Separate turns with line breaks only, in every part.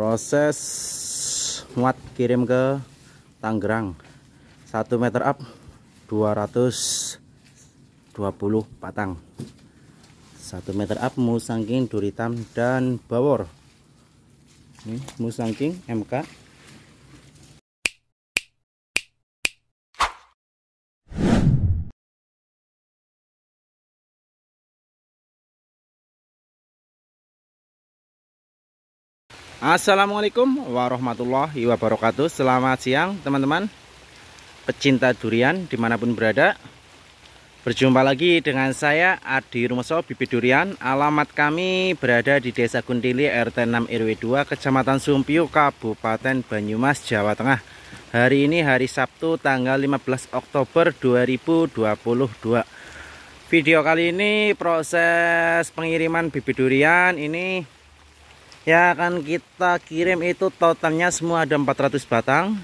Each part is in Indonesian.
proses muat kirim ke Tangerang 1 meter up 220 patang 1 meter up musangking duritam dan bawor ini musangking MK Assalamualaikum warahmatullahi wabarakatuh Selamat siang teman-teman Pecinta durian dimanapun berada Berjumpa lagi dengan saya Adi Rumoso bibi Durian Alamat kami berada di Desa Kuntili RT 6 RW 2 Kecamatan Sumpiu Kabupaten Banyumas Jawa Tengah Hari ini hari Sabtu tanggal 15 Oktober 2022 Video kali ini proses pengiriman bibit durian ini ya akan kita kirim itu totalnya semua ada 400 batang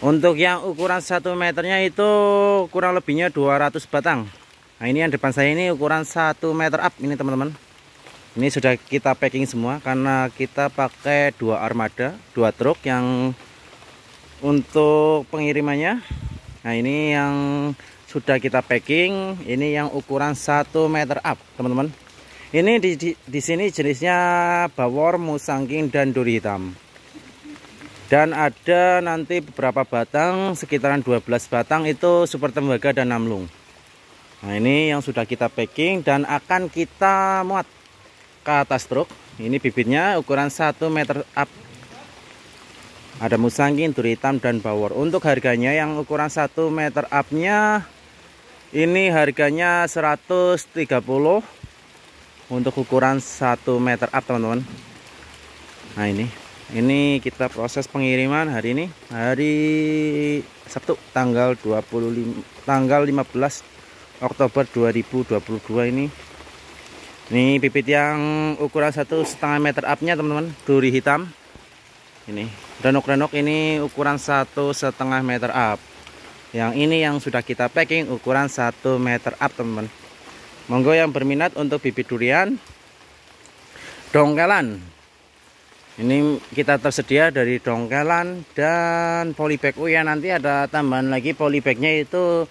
untuk yang ukuran 1 meternya itu kurang lebihnya 200 batang nah ini yang depan saya ini ukuran 1 meter up ini teman-teman ini sudah kita packing semua karena kita pakai dua armada dua truk yang untuk pengirimannya nah ini yang sudah kita packing ini yang ukuran 1 meter up teman-teman ini di, di, di sini jenisnya bawor, musangking, dan duri hitam. Dan ada nanti beberapa batang, sekitaran 12 batang itu super tembaga dan namlung. Nah ini yang sudah kita packing dan akan kita muat ke atas truk. Ini bibitnya ukuran 1 meter up ada musangking, duri hitam, dan bawor. Untuk harganya yang ukuran 1 meter upnya ini harganya 130 untuk ukuran 1 meter up teman-teman nah ini ini kita proses pengiriman hari ini hari Sabtu tanggal 25 tanggal 15 Oktober 2022 ini ini pipit yang ukuran satu setengah meter upnya teman-teman duri hitam ini renok-renok ini ukuran satu setengah meter up yang ini yang sudah kita packing ukuran satu meter up teman-teman Monggo yang berminat untuk bibit durian dongkelan. Ini kita tersedia dari dongkelan dan polybag oh ya nanti ada tambahan lagi polybagnya itu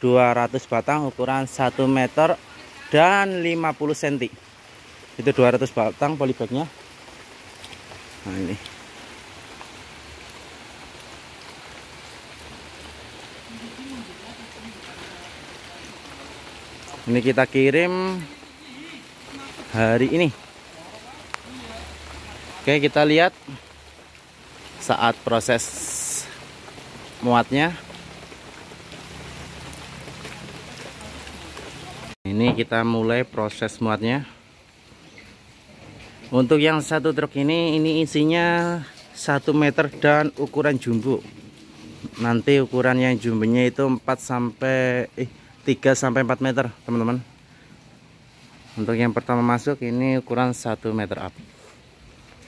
200 batang ukuran 1 meter dan 50 cm. Itu 200 batang polybagnya. Nah ini. ini kita kirim hari ini oke kita lihat saat proses muatnya ini kita mulai proses muatnya untuk yang satu truk ini ini isinya satu meter dan ukuran jumbo nanti ukuran yang jumbo itu 4 sampai eh 3 sampai 4 meter teman-teman untuk yang pertama masuk ini ukuran 1 meter up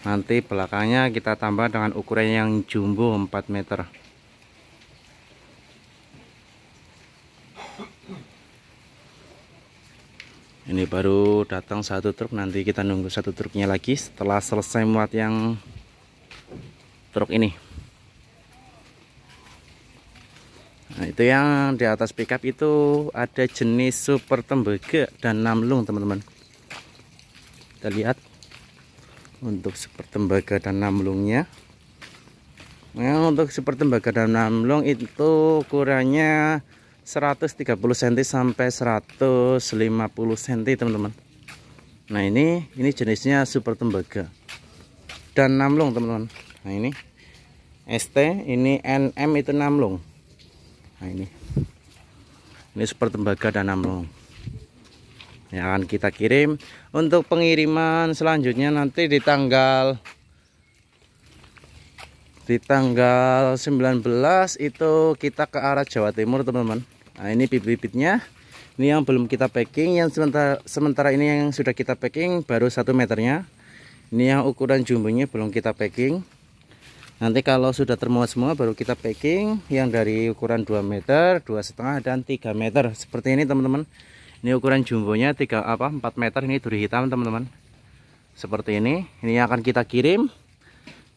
nanti belakangnya kita tambah dengan ukuran yang jumbo 4 meter ini baru datang satu truk nanti kita nunggu satu truknya lagi setelah selesai muat yang truk ini Nah, itu yang di atas pickup itu ada jenis super tembaga dan namlung, teman-teman. Kita lihat untuk super tembaga dan namlungnya. Nah, untuk super tembaga dan namlung itu ukurannya 130 cm sampai 150 cm, teman-teman. Nah, ini ini jenisnya super tembaga dan namlung, teman-teman. Nah, ini ST, ini NM itu namlung nah ini ini super tembaga dan long yang akan kita kirim untuk pengiriman selanjutnya nanti di tanggal di tanggal 19 itu kita ke arah Jawa Timur teman-teman nah ini bibit-bibitnya ini yang belum kita packing yang sementara, sementara ini yang sudah kita packing baru satu meternya ini yang ukuran jumbonya belum kita packing nanti kalau sudah termuat semua baru kita packing yang dari ukuran 2 meter dua setengah dan 3 meter seperti ini teman-teman ini ukuran jumbonya 3 apa 4 meter ini duri hitam teman-teman seperti ini ini akan kita kirim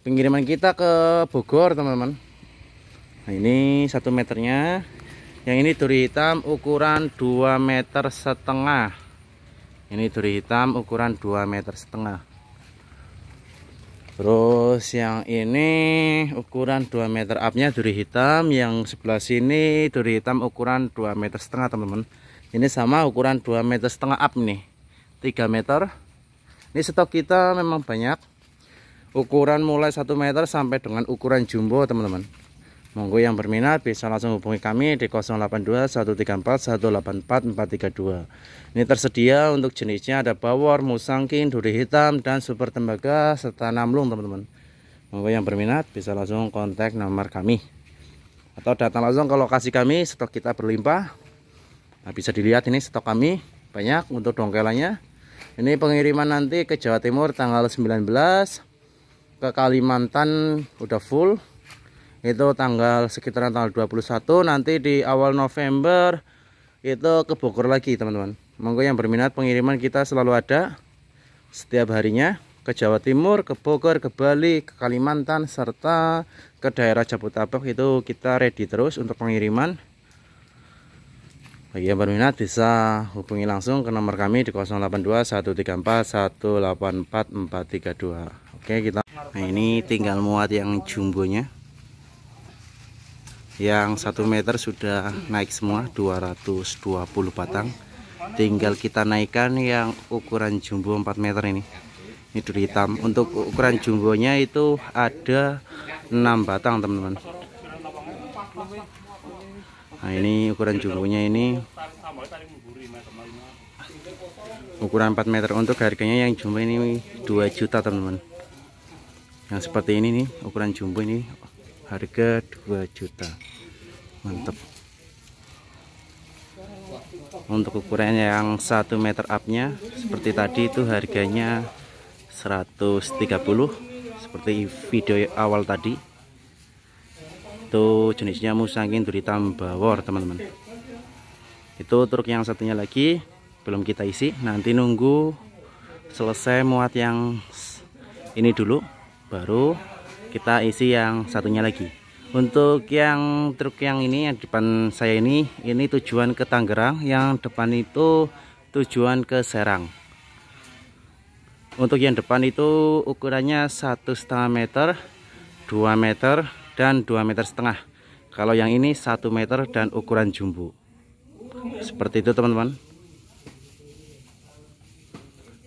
pengiriman kita ke Bogor teman-teman nah ini satu meternya yang ini duri hitam ukuran 2 meter setengah ini duri hitam ukuran 2 meter setengah Terus yang ini ukuran 2 meter upnya duri hitam, yang sebelah sini duri hitam ukuran 2 meter setengah teman-teman. Ini sama ukuran 2 meter setengah up nih, 3 meter. Ini stok kita memang banyak, ukuran mulai 1 meter sampai dengan ukuran jumbo teman-teman. Monggo yang berminat bisa langsung hubungi kami di 082 134 184 432. Ini tersedia untuk jenisnya ada bawor, musangking, duri hitam, dan super tembaga serta namlung teman-teman. Monggo yang berminat bisa langsung kontak nomor kami. Atau datang langsung ke lokasi kami, stok kita berlimpah. Nah, bisa dilihat ini stok kami banyak untuk dongkelannya. Ini pengiriman nanti ke Jawa Timur tanggal 19 ke Kalimantan udah full itu tanggal sekitaran tanggal 21 nanti di awal November itu ke Bogor lagi teman-teman monggo yang berminat pengiriman kita selalu ada setiap harinya ke Jawa Timur, ke Bogor, ke Bali, ke Kalimantan serta ke daerah Jabodetabek itu kita ready terus untuk pengiriman bagi yang berminat bisa hubungi langsung ke nomor kami di 082 134 184 432 oke kita nah ini tinggal muat yang jumbonya yang satu meter sudah naik semua 220 batang tinggal kita naikkan yang ukuran jumbo 4 meter ini ini duri hitam untuk ukuran jumbonya itu ada 6 batang teman-teman nah ini ukuran jumbonya ini ukuran 4 meter untuk harganya yang jumbo ini 2 juta teman-teman yang seperti ini nih ukuran jumbo ini harga 2 juta mantep. untuk ukurannya yang 1 meter upnya seperti tadi itu harganya 130 seperti video awal tadi itu jenisnya musangin duri bawor teman-teman itu truk yang satunya lagi belum kita isi nanti nunggu selesai muat yang ini dulu baru kita isi yang satunya lagi untuk yang truk yang ini yang depan saya ini ini tujuan ke Tangerang yang depan itu tujuan ke Serang untuk yang depan itu ukurannya satu setengah meter 2 meter dan 2 meter setengah kalau yang ini satu meter dan ukuran jumbo seperti itu teman-teman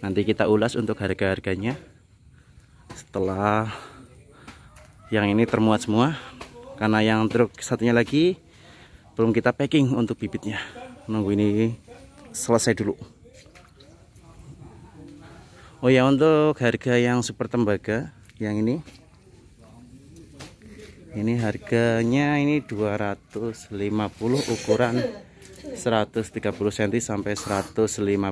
nanti kita ulas untuk harga-harganya setelah yang ini termuat semua karena yang truk satunya lagi belum kita packing untuk bibitnya nunggu ini selesai dulu Oh ya untuk harga yang super tembaga yang ini ini harganya ini 250 ukuran 130 cm sampai 150 cm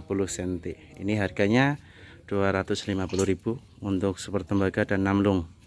ini harganya 250.000 untuk super tembaga dan namlung